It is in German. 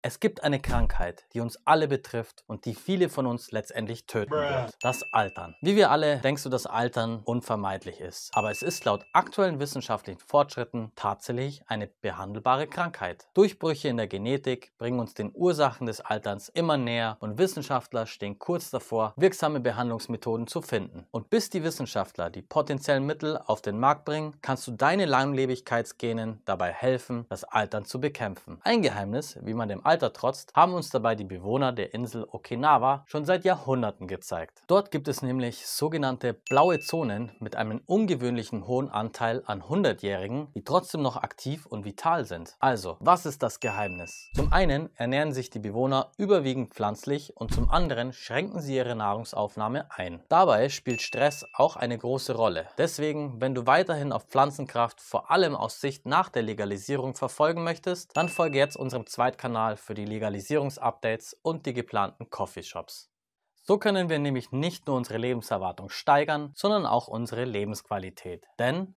Es gibt eine Krankheit, die uns alle betrifft und die viele von uns letztendlich töten wird. Das Altern. Wie wir alle denkst du, dass Altern unvermeidlich ist. Aber es ist laut aktuellen wissenschaftlichen Fortschritten tatsächlich eine behandelbare Krankheit. Durchbrüche in der Genetik bringen uns den Ursachen des Alterns immer näher und Wissenschaftler stehen kurz davor, wirksame Behandlungsmethoden zu finden. Und bis die Wissenschaftler die potenziellen Mittel auf den Markt bringen, kannst du deine Langlebigkeitsgenen dabei helfen, das Altern zu bekämpfen. Ein Geheimnis, wie man dem Alter trotz haben uns dabei die Bewohner der Insel Okinawa schon seit Jahrhunderten gezeigt. Dort gibt es nämlich sogenannte blaue Zonen mit einem ungewöhnlichen hohen Anteil an 100-Jährigen, die trotzdem noch aktiv und vital sind. Also, was ist das Geheimnis? Zum einen ernähren sich die Bewohner überwiegend pflanzlich und zum anderen schränken sie ihre Nahrungsaufnahme ein. Dabei spielt Stress auch eine große Rolle. Deswegen, wenn du weiterhin auf Pflanzenkraft vor allem aus Sicht nach der Legalisierung verfolgen möchtest, dann folge jetzt unserem Zweitkanal für die Legalisierungsupdates und die geplanten Coffeeshops. So können wir nämlich nicht nur unsere Lebenserwartung steigern, sondern auch unsere Lebensqualität. Denn